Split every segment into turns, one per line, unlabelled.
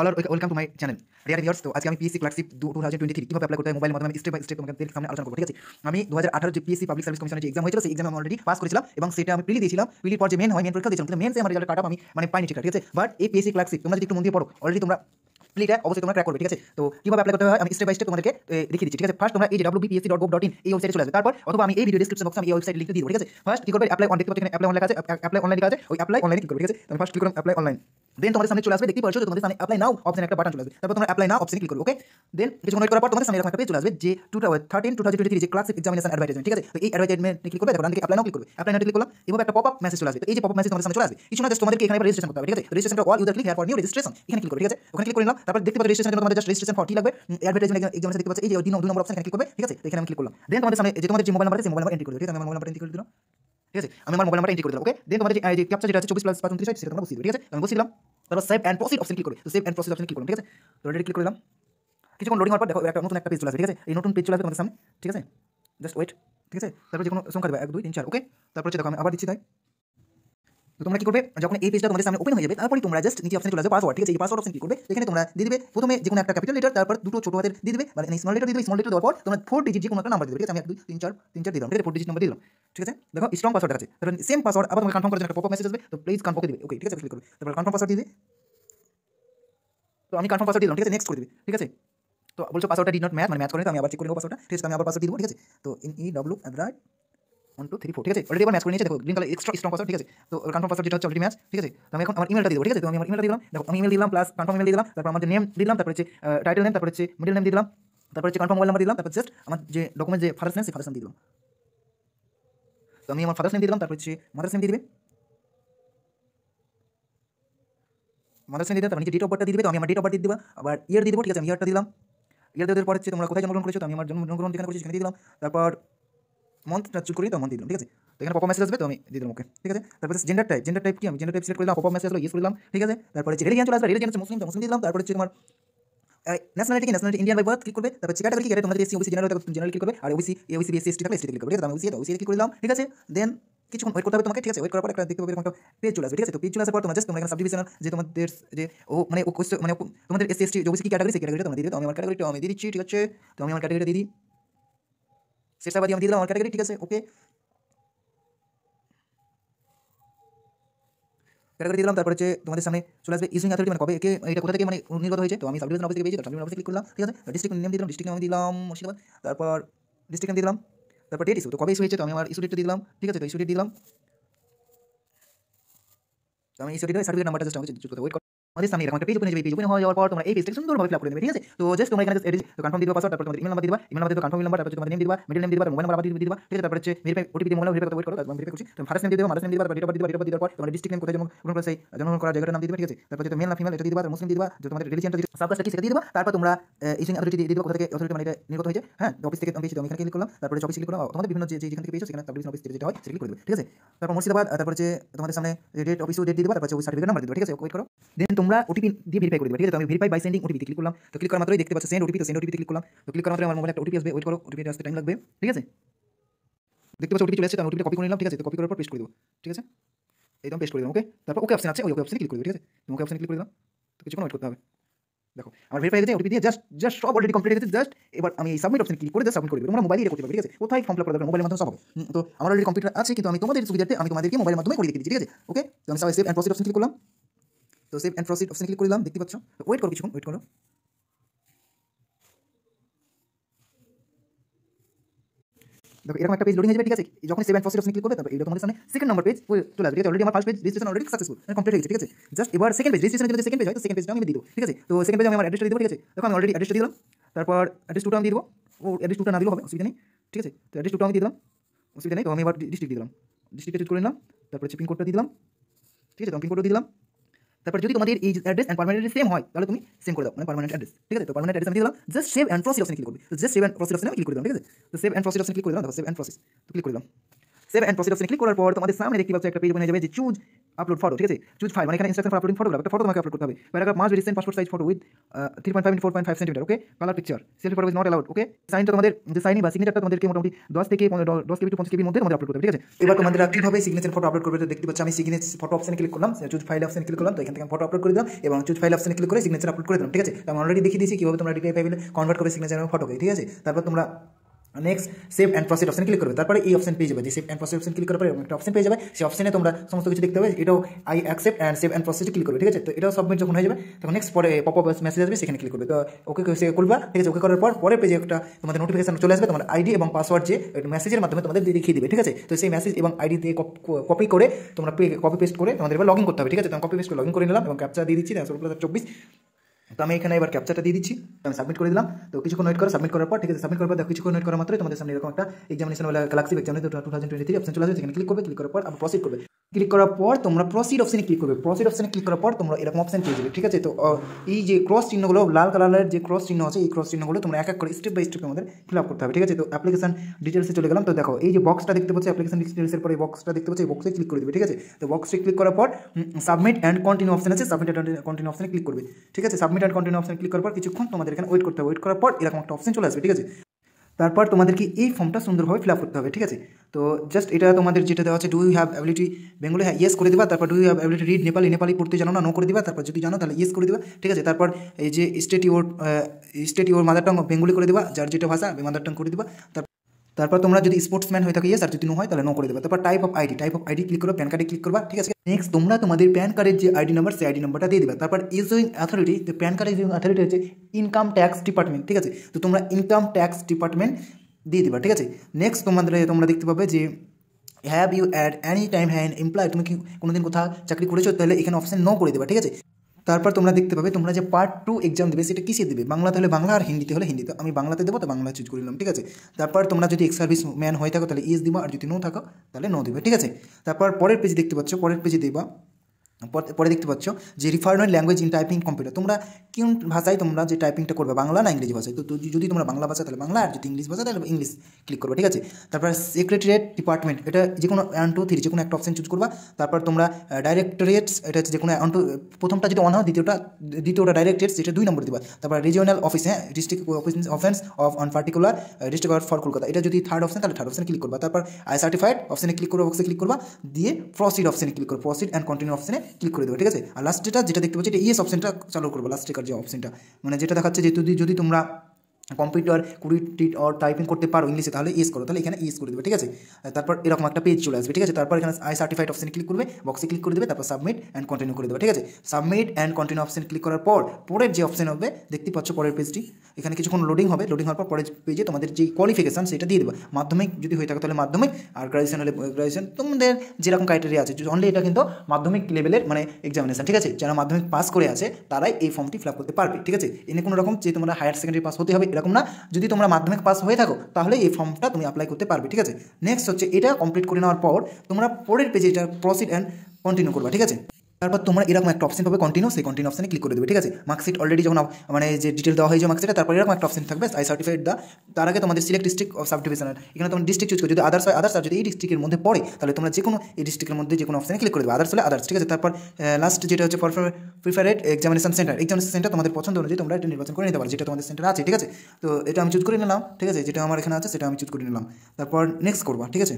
অলার আর welcome to my channel dear viewers তো আজকে আমি পিএসসি ক্লার্কশিপ দু টু থাউজেন্ড টোয়েন্টি থ্রি কীভাবে অ্যাপ্লাই করতে হয় মোবাইল মাধ্যমে স্টেপ বাই স্টেপ তোমাদের সামনে আলোচনা করবো ঠিক আছে আমি দু হাজার আঠারো যে পিএসসি পাবলিক সার্ভিস কমিশনের যে এক্সাম হয়েছিল সেই এক্সাম আমি অলরেডি পাস করেছিলাম এবং সেটা আমি পিলি দিয়েছিলাম পিলির পর যে মেন হয় মেন পরীক্ষা দিয়েছিলাম কিন্তু মেন সে আমার রেজাল্ট কাটা আমি মানে পাইনি ঠিক আছে বাট এই পিএসসি ক্লার্কশিপ তোমরা যদি একটু মন দিয়ে পড়ো অলরেডি তোমরা প্লিটা অবশ্যই তোমরা ক্র্যাক করবে ঠিক আছে তো কিভাবে অ্যাপ্লাই করতে হয় আমি স্টেপ বাই স্টেপ তোমাদেরকে দেখিয়ে দিচ্ছি ঠিক আছে ফার্স্ট তোমরা এই যে WBPSC dot gov dot in এই ওয়েবসাইটে চলে আসবে তারপর অথবা আমি এই ভিডিও ডিসক্রিপশন বক্সে আমি এই ওয়েবসাইট লিখে দিয়ে ঠিক আছে ফার্স্ট কী করবে অ্যাপ্লাই অনলাইন দেখতে পাচ্ছি অ্যাপ্লাই অনলাইন আছে অ্যাপ্লাই অনলাইন কাজ আছে ওই অ্যাপ্লাই অনলাইন করবে ঠিক আছে আমি ফার্স্ট ক্লিক করলাম অ্যাপ্লাই অনলাইন দেন তোমাদের সামনে চলে আসবে দেখতে পাচ্ছ তোমাদের সামনে অ্যাপ্লাই নাও অপশন একটা বাটন চলে আসবে তারপর তোমরা অ্যাপ্লাই নাও অপশন ক্লিক করবে ওকে দেন কিছু মনে করার পর তোমাদের সামনে এরকম একটা পেজ চলে আসবে যে two thirteen two thousand twenty যে ক্লাস এক্সামিনেশন অ্যাডভার্টাইজমেন্ট ঠিক আছে তো এই অ্যাডভার্টাইজমেন্ট ক্লিক করবে তারপর অ্যাপ্লাই নাও ক্লিক করবে অ্যাপ্লাই নাও ক্লিক করলাম এভাবে একটা পপ আপ মেসেজ চলে আসবে এই যে পপ আপ মেসেজ তোমাদের সামনে চলে আসবে কিছু না জাস্ট তোমাদেরকে এখানে রেজিস্ট্রেশন করতে হবে ঠিক আছে registration all user click here for new registration এখানে ক্লিক করবে ঠিক আছে ওখানে ক্লিক করে নিলাম তারপর দেখতে পাচ্ছ রেজিস্ট্রেশন তোমাদের জাস্ট রেজিস্ট্রেশন ফর্টি লাগবে অ্যাডভার্টাইজমেন্ট এক্সাম দেখতে পাচ্ছ এই যে দিন দুই নম্বর অপশন এখানে ক্লিক করবে ঠিক আছে এখানে আমি ক্লিক করলাম দেন তোমাদের সামনে যে তোমাদের যে মোবাইল নাম্বার আছে মোবাইল নাম্বার এন্ট্রি করে ঠিক আছে আমি আমার মোবাইল নাম্বার এন্ট্রি করে দিলাম ঠিক আছে আমি আমার মোবাইল নাম্বার এন্ট্রি করে দিলাম ওকে দেন তোমাদের যে এই যে ক্যাপচা যেটা আছে চব্বিশ প্লাস পঁয়ত্রিশ সেটা তোমরা বসিয়ে ঠিক আছে আমি বসিয়ে দিলাম তারপর save and proceed option click করবে তো save and proceed option click করুন ঠিক আছে তো রেডি ক্লিক করলাম কিছুক্ষণ লোডিং হওয়ার পর দেখো একটা নতুন একটা পেজ চলে আসবে ঠিক আছে এই নতুন পেজ চলে আসবে তোমাদের সামনে ঠিক আছে জাস্ট ওয়েট ঠিক আছে তারপর যে কোনো সংখ্যা দেবে এক দুই তিন চার ওকে তারপর হচ্ছে দেখো আমি আবার দিচ্ছি তাই তো তোমরা কি করবে যখন এই পেজটা তোমাদের সামনে ওপেন হয়ে যাবে তারপরে তোমরা জাস্ট নিচে অপশনটা চলে যাও পাসওয়ার্ড ঠিক আছে এই পাসওয়ার্ড অপশন ক্লিক করবে এখানে তোমরা দিয়ে দিবে প্রথমে যেকোনো একটা ক্যাপিটাল লেটার তারপর দুটো ছোট হাতের দিয়ে দিবে মানে স্মল লেটার দিয়ে দাও স্মল লেটার দেওয়ার পর তোমরা ফোর ডিজিট যেকোনো একটা নাম্বার দিয়ে দিবে ঠিক আছে আমি 1 2 3 4 3 4 3 নাম্বার ফোর ডিজিট নাম্বার দিলাম ঠিক আছে দেখো স্ট্রং পাসওয়ার্ড আছে তারপর सेम पासवर्ड আবার তোমরা কনফার্ম কর যখন পপআপ মেসেজ হবে তো প্লিজ কনফার্ম করে দিবে ওকে ঠিক আছে ক্লিক করবে তারপর কনফার্ম পাসওয়ার্ড দিবে তো আমি কনফার্ম পাসওয়ার্ড দিলাম ঠিক আছে নেক্সট করে দিবে ঠিক আছে তো বলছে পাসওয়ার্ড ডিড নট ম্যাচ মানে ম্যাচ করে না তো আমি আবার চেক করে নিব পাসওয়ার্ডটা তারপর আমি আবার পাসওয়ার্ড দেব ঠিক আছে তো in E W Android one two three four ঠিক আছে অলরেডি ম্যাচ করে নিয়েছে দেখো green colour extra strong password ঠিক আছে তো কনফার্ম পাসওয়ার্ড যেটা হচ্ছে অলরেডি ম্যাচ ঠিক আছে তো আমি এখন আমার ইমেলটা দিব ঠিক আছে তো আমি আমার ইমেলটা দিলাম দেখো আমি ইমেল দিলাম প্লাস কনফার্ম ইমেল দিলাম তারপর আমাদের নেম দিলাম তারপর হচ্ছে টাইটেল নেম তারপর হচ্ছে মিডল নেম দিলাম তারপর হচ্ছে কনফার্ম মোবাইল নাম্বার দিলাম তারপর জাস্ট আমার যে ডকুমেন্ট যে ফাদার্স নেম সেই ফাদার্স নেম দিলাম তো আমি আমার ফাদার্স নেম দিলাম তারপর হচ্ছে মাদার্স নেম দিয়ে দিবে মাদার্স নেম দিয়ে তারপর নিচে ডেট অফ বার্থটা দিবে তো আমি আমার ডেট অফ বার্থ দিয়ে দিবা আবার ইয়ার দিয়ে দিব ঠিক আছে আমি ইয়ারটা দিলাম ইয়ার দেওয়ার পর হচ্ছে তোমরা কোথায় জন্মগ্রহণ করেছো তো আমি আমার জন্মগ্রহণ যেখানে করেছি সেখানে দিলাম তারপর মন্থ না চুজ করে দিতাম মন্থ দিলাম ঠিক আছে তো এখানে পপ মেসেজ আসবে তো আমি দিয়ে দিলাম ওকে ঠিক আছে তারপরে জেন্ডার টাইপ জেন্ডার টাইপ কি আমি জেন্ডার টাইপ সিলেক্ট করলাম পপ মেসেজ আসলো ইয়েস করলাম ঠিক আছে তারপরে হচ্ছে রিলিজিয়ান চলে আসবে রিলিজিয়ান হচ্ছে মুসলিম তো মুসলিম দিলাম তারপরে হচ্ছে তোমার nationality nationality Indian by birth click করবে তারপর ক্যাটাগরি কি তোমাদের SC OBC general general click করবে আর ওবিসি এবিসি বিএসসি এসটি থাকলে এসটি ক্লিক করবে ঠিক আছে আমি ওবিসি ওবিসি ক্লিক করলাম ঠিক আছে দেন কিছুক্ষণ ওয়েট করতে হবে তোমাকে ঠিক আছে ওয়েট করার পর একটা দেখতে পাবে একটা পেজ চলে আসবে ঠিক আছে তো পেজ চলে আসার পর তোমার জাস্ট তোমার এখানে সাবডিভিশনাল যে তোমাদের যে ও মানে ও মানে তোমাদের এসসি এসটি ওবিসি কি ক্যাটাগরি সেই ক্যাটাগরিটা তোমার দিয়ে দিবে তো আমি আমার ক্যাটাগরিটা আমি দিয়ে দিচ্ছি ঠিক আছে তো আমি আমার ক্যাটাগরিটা দিয়ে দিই শেরশাহবাদি আমি দিয়ে দিলাম আমার ক্যাটাগরি ঠিক আছে ওকে ক্যাটাগরি দিলাম তারপরে হচ্ছে তোমাদের সামনে চলে আসবে ইস্যুইং অথরিটি মানে কবে একে এটা কোথা থেকে মানে নির্গত হয়েছে তো আমি সাব ডিভিশন অফিস থেকে পেয়েছি তো সাব অফিসে ক্লিক করলাম ঠিক আছে ডিস্ট্রিক্ট নেম দিলাম ডিস্ট্রিক্ট নাম দিলাম মুর্শিদাবাদ তারপর ডিস্ট্রিক্ট নাম দিলাম তারপর ডেট ইস্যু তো কবে ইস্যু হয়েছে তো আমি আমার ইস্যু ডেটটা দিলাম ঠিক আছে তো ইস্যু ডেট দিলাম তো আমি ইস্যু ডেটের সার্টিফিকেট নাম্বারটা জাস্ট আমি ওয়েট আমাদের সামনে এরকম একটা পেজ ওপেন হয়ে যাবে পেজ ওপেন হয়ে পর তোমরা এই পেজটাকে সুন্দরভাবে ফিল আপ করে দেবে ঠিক আছে তো জাস্ট তোমরা এখানে এডিট কনফার্ম দিবা পাসওয়ার্ড তারপর তোমাদের ইমেল নাম্বার দিবা ইমেল নাম্বার দিবা কনফার্ম নাম্বার তারপর তোমাদের নেম দিবা মিডল নেম দিবা মোবাইল নাম্বার আবার দিবা তারপর হচ্ছে ভেরিফাই ওটিপি দিয়ে মোবাইল ভেরিফাই করতে করো তারপর ভেরিফাই করছি তুমি ফার্স্ট নেম দিবা মাদার নেম দিবা তারপর ডেট অফ বার্থ দিবা ডেট অফ বার্থ দিবার পর তোমার ডিস্ট্রিক্ট নেম কোথায় জন্মগ্রহণ করেছে জন্মগ্রহণ করার জায়গাটার নাম দিবা ঠিক আছে তারপর হচ্ছে মেল না ফিমেল এটা দিবা তারপর মুসলিম দিবা যে তোমাদের রিলিজিয়নটা সব কাজটা কি সেটা দিবা তারপর তোমরা এই অথরিটি দিয়ে দিবা কোথা থেকে অথরিটি মানে এটা নির্গত হয়েছে হ্যাঁ অফিস থেকে আমি এখানে ক্লিক করলাম তারপরে অফিস ক্লিক করলাম তোমাদের বিভিন্ন যে যেখান থেকে পেয়েছো সেখানে সাবডিভিশন অফিস যেটা হয় সেটা করে দিবে ঠিক আছে তারপর মুর্শিদাবাদ তারপর হচ্ছে তোমাদের সামনে ডেট অফিস ডেট দিয়ে দিবা তারপর হচ্ছে ওই সার্টিফিকেট নাম্বার দিবা ঠিক আছে ওয়েট করো দেন তোমরা ওটিপি দিয়ে ভেরিফাই করে দেবে ঠিক আছে তো আমি verify by sending OTP click করলাম তো ক্লিক করার মাত্রই দেখতে পাচ্ছি সেন্ড ওটিপি তো সেন্ড ওটিপি ক্লিক করলাম তো ক্লিক করার মাত্রই আমার মোবাইল একটা ওটিপি আসবে ওয়েট করো ওটিপি আসতে টাইম লাগবে ঠিক আছে দেখতে পাচ্ছি ওটিপি চলে আসছে আমি ওটিপি কপি করে নিলাম ঠিক আছে তো কপি করার পর পেস্ট করে দেবো ঠিক আছে একদম পেস্ট করে দিলাম ওকে তারপর ওকে অপশন আছে ওই ওকে অপশনে ক্লিক করে দেবো ঠিক আছে ওকে অপশনে ক্লিক করে দিলাম তো কিছুক্ষণ ওয়েট করতে হবে দেখো আমার ভেরিফাই হয়ে গেছে ওটিপি দিয়ে জাস্ট জাস্ট সব অলরেডি কমপ্লিট হয়ে গেছে জাস্ট এবার আমি এই সাবমিট অপশন ক্লিক করে দিয়ে সাবমিট করে দেবো তোমরা মোবাইলে করতে পারবে ঠিক আছে কোথায় ফর্ম ফিল করতে মোবাইলের মাধ্যমে সব হবে তো আমার অলরেডি কম্পিউটার আছে কিন্তু আমি তোমাদের সুবিধার্থে আমি তোমাদেরকে মোবাইলের মাধ্যমে করে দিয়ে দিচ্ছি ঠিক আছে ওকে তো আমি সবাই save and proceed option click করলাম তো সেভ অ্যান্ড প্রসিড অপশানে ক্লিক করে দিলাম দেখতে পাচ্ছ ওয়েট করো কিছুক্ষণ ওয়েট করো দেখো এরকম একটা পেজ লোডিং হয়ে যাবে ঠিক আছে যখন সেভেন ফার্স্ট অপশন ক্লিক করবে তারপর এরকম সামনে সেকেন্ড নম্বর পেজ চলে আসবে ঠিক আছে অলরেডি আমার first page registration already successful complete হয়ে গেছে ঠিক আছে জাস্ট এবার সেকেন্ড পেজ রেজিস্ট্রেশন যদি সেকেন্ড পেজ হয় তো সেকেন্ড পেজ আমি দিব ঠিক আছে তো সেকেন্ড পেজ আমি আমার অ্যাড্রেসটা দিব ঠিক আছে দেখো আমি অলরেডি অ্যাড্রেস দিলাম তারপর অ্যাড্রেস টুটা আমি দিব ও অ্যাড্রেস টুটা না দিলেও হবে অসুবিধা নেই ঠিক আছে তো অ্যাড্রেস টুটা আমি দিয়ে দিলাম অসুবিধা নেই তো আমি এবার ডিস্ট্রিক্ট দিলাম ডিস্ট্রিক্টে চুজ করে নিলাম তারপরে পিন কোডটা দিয়ে দিলাম ঠিক আছে তো পিন কোডটা দিলাম তারপরে যদি তোমাদের এই অ্যাড্রেস এন্ড পার্মানেন্ট একই হয় তাহলে তুমি সেভ করে দাও মানে পার্মানেন্ট অ্যাড্রেস ঠিক আছে তো পার্মানেন্ট অ্যাড্রেস আমি দিলাম just save and process on click করবে তো just save and process on click করে দিলাম ঠিক আছে তো সেভ এন্ড প্রসেস ক্লিক করে দিলাম তো সেভ এন্ড প্রসেস তো ক্লিক করে দিলাম সেভ এন্ড প্রসিড অপশনে ক্লিক করার পর তোমাদের সামনে দেখতে পাচ্ছ একটা পেজ বনে যাবে যে চুজ আপলোড ফটো ঠিক আছে চুজ ফাইল মানে এখানে ইনস্ট্রাকশন ফর আপলোডিং ফটোগ্রাফ একটা ফটো তোমাকে আপলোড করতে হবে paragraph must recent passport size photo with three point five four point five centimetre okay colour picture selfie photo is not allowed okay সাইনটা তোমাদের যে সাইনি বা সিগনেচার তোমাদেরকে মোটামুটি দশ থেকে দশ কেবি টু পঞ্চাশ কেবির মধ্যে তোমাদের আপলোড করতে হবে ঠিক আছে এবার তোমাদের কিভাবে সিগনেচার ফটো আপলোড করবে দেখতে পাচ্ছ আমি সিগনেচ ফটো অপশনে ক্লিক করলাম চুজ ফাইল অপশনে ক্লিক করলাম তো এখান থেকে ফটো আপলোড করে দিলাম এবং চুজ ফাইল অপশনে ক্লিক করে সিগনেচার আপলোড করে দিলাম ঠিক আছে আমি অলরেডি দেখিয়ে দিয়েছি কিভাবে তোমরা ডিপিআই ফাইল কনভার্ট করে সিগনেচার ফটোকে ঠিক আছে তারপর তোমরা next save and proceed option click করবে তারপরে এই অপশন পেয়ে যাবে যে save and proceed option click করার পরে একটা অপশন পেয়ে যাবে সেই অপশনে তোমরা সমস্ত কিছু দেখতে পাবে এটাও I accept and save and proceed click করবে ঠিক আছে তো এটাও সাবমিট যখন হয়ে যাবে তখন নেক্সট পরে পপ আপ মেসেজ আসবে সেখানে ক্লিক করবে তো ওকে সে করবা ঠিক আছে ওকে করার পর পরে পেজে একটা তোমাদের নোটিফিকেশন চলে আসবে তোমার আইডি এবং পাসওয়ার্ড যে মেসেজের মাধ্যমে তোমাদের দেখিয়ে দেবে ঠিক আছে তো সেই মেসেজ এবং আইডি দিয়ে কপি করে তোমরা কপি পেস্ট করে তোমাদের এবার লগ ইন করতে হবে ঠিক আছে তোমার কপি পেস্ট করে লগ ইন করে নিলাম এবং ক্যাপচা দিয়ে দিচ্ছি চব্বিশ তো আমি এখানে এবার ক্যাপচারটা দিয়ে দিচ্ছি তো আমি সাবমিট করে দিলাম তো কিছুক্ষণ ওয়েট করো সাবমিট করার পর ঠিক আছে সাবমিট করার পর কিছুক্ষণ ওয়েট করার মাত্রই তোমাদের সামনে এরকম একটা এক্সামিনেশন বলে classic exam two thousand twenty three option চলে আসবে সেখানে ক্লিক করবে ক্লিক করার পর আমরা প্রসিড করবে ক্লিক করার পর তোমরা প্রসিড অপশনে ক্লিক করবে প্রসিড অপশানে ক্লিক করার পর তোমরা এরকম অপশন পেয়ে যাবে ঠিক আছে তো এই যে ক্রস চিহ্নগুলো লাল কালারের যে ক্রস চিহ্ন আছে এই ক্রস চিহ্নগুলো তোমরা এক এক করে স্টেপ বাই স্টেপ আমাদের ফিল আপ করতে হবে ঠিক আছে তো অ্যাপ্লিকেশন ডিটেলসে চলে গেলাম তো দেখো এই যে বক্সটা দেখতে পাচ্ছি অ্যাপ্লিকেশন ডিটেলসের পরে বক্সটা দেখতে পাচ্ছি এই বক্সে ক্লিক করে দেবে ঠিক আছে তো বক্সে ক্লিক করার পর সাবমিট অ্যান্ড কন্টিনিউ অপশন আছে সাবমিট অ্যান্ড কন্টিনিউ অপশনে ক্লিক করবে ঠিক আছে submit submit and continue option click করার পর কিছুক্ষণ তোমাদের এখানে ওয়েট করতে হবে ওয়েট করার পর এরকম একটা অপশন চলে আসবে ঠিক আছে তারপর তোমাদেরকে এই ফর্মটা সুন্দরভাবে ফিল আপ করতে হবে ঠিক আছে তো জাস্ট এটা তোমাদের যেটা দেওয়া আছে do you have ability Bengali হ্যাঁ ইয়েস করে দেবা তারপর do you have ability read Nepali Nepali পড়তে জানো না নো করে দেবা তারপর যদি জানো তাহলে ইয়েস করে দেবা ঠিক আছে তারপর এই যে state your state your mother tongue Bengali করে দেবা যার যেটা ভাষা মাদার টং করে দেবা তারপর তারপর তোমরা যদি স্পোর্টসম্যান হয়ে থাকো ইয়েস আর যদি নো হয় তাহলে নো করে দেবে তারপর type of ID type of ID click করো প্যান কার্ডে ক্লিক করবা ঠিক আছে নেক্সট তোমরা তোমাদের প্যান কার্ডের যে আইডি নাম্বার সেই আইডি নাম্বারটা দিয়ে দেবে তারপর ইজুইং অথরিটি প্যান কার্ডের ইজুইং অথরিটি হচ্ছে ইনকাম ট্যাক্স ডিপার্টমেন্ট ঠিক আছে তো তোমরা ইনকাম ট্যাক্স ডিপার্টমেন্ট দিয়ে দেবা ঠিক আছে নেক্সট তোমাদের তোমরা দেখতে পাবে যে have you at any time হ্যান এমপ্লয় তুমি কি কোনোদিন কোথাও চাকরি করেছো তাহলে এখানে অপশান নো করে দেবা ঠিক আছে তারপর তোমরা দেখতে পাবে তোমরা যে পার্ট টু এক্সাম দেবে সেটা কিসে দেবে বাংলা তাহলে বাংলা আর হিন্দিতে হলে হিন্দিতে আমি বাংলাতে দেবো তো বাংলা চুজ করলাম ঠিক আছে তারপর তোমরা যদি এক্স সার্ভিস ম্যান হয়ে থাকো তাহলে ইএস e দিবা আর যদি নো থাকো তাহলে নো দেবে ঠিক আছে তারপর পরের পেজে দেখতে পাচ্ছ পরের পেজে দেবা পরে দেখতে পাচ্ছ যে referent language in typing computer তোমরা কোন ভাষায় তোমরা যে টাইপিংটা করবে বাংলা না ইংরেজি ভাষায় তো যদি তোমরা বাংলা ভাষা তাহলে বাংলা আর যদি ইংলিশ ভাষা তাহলে ইংলিশ ক্লিক করবে ঠিক আছে তারপর সেক্রেটারিয়েট ডিপার্টমেন্ট এটা যে কোনো ওয়ান টু থ্রি যে কোনো একটা অপশন চুজ করবা তারপর তোমরা ডাইরেক্টরেটস এটা হচ্ছে যে কোনো ওয়ান টু প্রথমটা যেটা অন হয় দ্বিতীয়টা দ্বিতীয়টা ডাইরেক্টরেটস এটা দুই নম্বর দিবা তারপর রিজিওনাল অফিস হ্যাঁ district office offense of on particular district for Kolkata এটা যদি থার্ড অপশন তাহলে থার্ড অপশনে ক্লিক করবা তারপর আই সার্টিফাইড অপশনে ক্লিক করবা অপশনে ক্লিক করবা দিয়ে প্রসিড অপশনে ক্লিক করবা প্রসিড অ্যান্ড কন্টিনিউ অপশনে ক্লিক করে দেবো ঠিক আছে আর লাস্ট যেটা যেটা দেখতে পাচ্ছি এটা ইয়েস অপশনটা চালু করবো লাস্ট টেকার যে অপশনটা মানে যেটা দেখাচ্ছে যে যদি তোমরা কম্পিউটার কুড়ি অর টাইপিং করতে পারো ইংলিশে তাহলে ইস করো তাহলে এখানে ইস করে দেবে ঠিক আছে তারপর এরকম একটা পেজ চলে আসবে ঠিক আছে তারপর এখানে আই সার্টিফাইড অপশানে ক্লিক করবে বক্সে ক্লিক করে দেবে তারপর সাবমিট অ্যান্ড কন্টিনিউ করে দেবে ঠিক আছে submit and continue option click করার পর পরের যে অপশান হবে দেখতে পাচ্ছ পরের পেজটি এখানে কিছুক্ষণ লোডিং হবে লোডিং হওয়ার পর পরের পেজে তোমাদের যে কোয়ালিফিকেশান সেটা দিয়ে দেবে মাধ্যমিক যদি হয়ে থাকে তাহলে মাধ্যমিক আর গ্রাজুয়েশন হলে গ্রাজুয়েশন তোমাদের যেরকম ক্রাইটেরিয়া আছে অনলি এটা কিন্তু মাধ্যমিক লেভেলের মানে এক্সামিনেশন ঠিক আছে যারা মাধ্যমিক পাস করে আছে তারাই এই ফর্মটি ফিল করতে পারবে ঠিক আছে এনে কোনো রকম যে তোমরা হায়ার সেকেন্ডারি পাস হতে হবে এরকম না যদি তোমরা মাধ্যমিক পাস হয়ে থাকো তাহলে এই ফর্মটা তুমি অ্যাপ্লাই করতে পারবে ঠিক আছে নেক্সট হচ্ছে এটা কমপ্লিট করে নেওয়ার পর তোমরা পরের পেজে এটা প্রসিড অ্যান্ড কন্টিনিউ করবা ঠিক আছে তারপর তোমরা এরকম একটা অপশন পাবে কন্টিনিউ সেই কন্টিনিউ অপশনে ক্লিক করে দেবে ঠিক আছে মার্কশিট অলরেডি যখন মানে যে ডিটেল দেওয়া হয়েছে মার্কশিটে তারপর এরকম একটা অপশন থাকবে আই সার্টিফাইড দা তার আগে তোমাদের সিলেক্ট ডিস্ট্রিক্ট অফ সাব এখানে তোমার ডিস্ট্রিক্ট চুজ করো যদি আদার্স হয় আদার্স আর যদি এই ডিস্ট্রিক্টের মধ্যে পড়ে তাহলে তোমরা যে কোনো এই ডিস্ট্রিক্টের মধ্যে যে কোনো অপশানে ক্লিক করে দেবে আদার্স হলে আদার্স ঠিক আছে তারপর লাস্ট যেটা হচ্ছে preferred examination centre examination centre তোমাদের পছন্দ অনুযায়ী তোমরা এটা নির্বাচন করে নিতে পারো যেটা তোমাদের সেন্টার আছে ঠিক আছে তো এটা আমি চুজ করে নিলাম ঠিক আছে যেটা আমার এখানে আছে সেটা আমি চুজ করে নিলাম তারপর নেক্সট করবা ঠিক আছে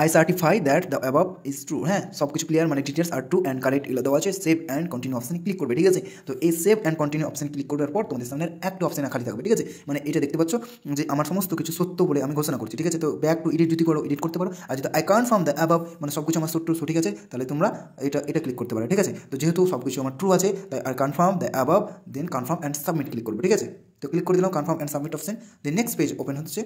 I certify that the above is true হ্যাঁ সব কিছু ক্লিয়ার মানে details are true and correct এগুলো দেওয়া আছে সেভ অ্যান্ড কন্টিনিউ অপশানে ক্লিক করবে ঠিক আছে তো এই save and continue option click করার পর তোমাদের সামনে একটা অপশানে খালি থাকবে ঠিক আছে মানে এটা দেখতে পাচ্ছ যে আমার সমস্ত কিছু সত্য বলে আমি ঘোষণা করছি ঠিক আছে তো ব্যাক টু এডিট যদি করো এডিট করতে পারো আর যদি আই কনফার্ম দ্য অ্যাব মানে সব কিছু আমার সত্য ঠিক আছে তাহলে তোমরা এটা এটা ক্লিক করতে পারো ঠিক আছে তো যেহেতু সব কিছু আমার ট্রু আছে তাই আর confirm the above then confirm and submit click করবে ঠিক আছে তো ক্লিক করে দিলাম confirm and submit option then next page open হচ্ছে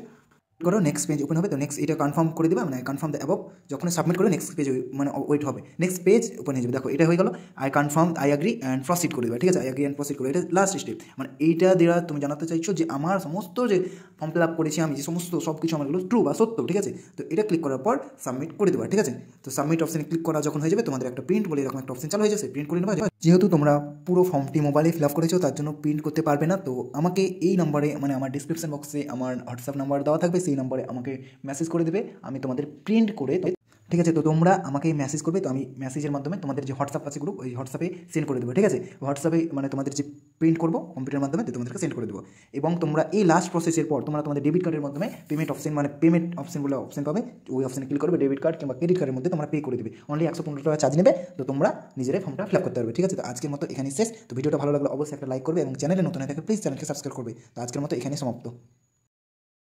করো নেক্সট পেজ ওপেন হবে তো নেক্সট এটা কনফার্ম করে দেবে মানে কনফার্ম দ্য অ্যাব যখন সাবমিট করো নেক্সট পেজ মানে ওয়েট হবে নেক্সট পেজ ওপেন হয়ে যাবে দেখো এটা হয়ে গেলো I confirm I agree and proceed করে দেবে ঠিক আছে আই অ্যাগ্রি অ্যান্ড প্রসিড করে এটা লাস্ট স্টেপ মানে এইটা দেওয়া তুমি জানাতে চাইছো যে আমার সমস্ত যে ফর্ম ফিল আপ করেছি আমি যে সমস্ত সব কিছু আমারগুলো ট্রু বা সত্য ঠিক আছে তো এটা ক্লিক করার পর সাবমিট করে দেওয়া ঠিক আছে তো সাবমিট অপশানে ক্লিক করা যখন হয়ে যাবে তোমাদের একটা প্রিন্ট বলে এরকম একটা অপশন চালু হয়ে যাবে প্রিন্ট করে নেওয়া যেহেতু তোমরা পুরো ফর্মটি মোবাইলে ফিল আপ করেছো তার জন্য প্রিন্ট করতে পারবে না তো আমাকে এই নম্বরে মানে আমার ডিসক্রিপশন বক্সে আমার হোয়াটসঅ্যাপ নাম্বার দেওয়া থাকবে সেই নম্বরে আমাকে মেসেজ করে দেবে আমি তোমাদের প্রিন্ট করে ঠিক আছে তো তোমরা আমাকে মেসেজ করবে তো আমি মেসেজের মাধ্যমে তোমাদের যে হোয়াটসঅ্যাপ আছে গ্রুপ ওই হোয়াটসঅ্যাপে সেন্ড করে দেবো ঠিক আছে হোয়াটসঅ্যাপে মানে তোমাদের যে প্রিন্ট করবো কম্পিউটার মাধ্যমে তো তোমাদেরকে সেন্ড করে দেবো এবং তোমরা এই লাস্ট প্রসেসের পর তোমরা তোমাদের ডেবিট কার্ডের মাধ্যমে পেমেন্ট অপশন মানে পেমেন্ট অপশন বলে অপশন পাবে ওই অপশনে ক্লিক করবে ডেবিট কার্ড কিংবা ক্রেডিট কার্ডের মধ্যে তোমরা পে করে দেবে অনলি একশো পনেরো টাকা চার্জ নেবে তো তোমরা নিজেরাই ফর্মটা ফিল আপ করতে পারবে ঠিক আছে তো আজকের মতো এখানে শেষ তো ভিডিওটা ভালো লাগলে অবশ্যই একটা লাইক করবে এবং চ্যানেলে নতুন হয়ে থাকে প্লিজ চ্যানেলকে সাবস্ক্রাইব করবে তো আজকের মতো এখানে সমাপ্ত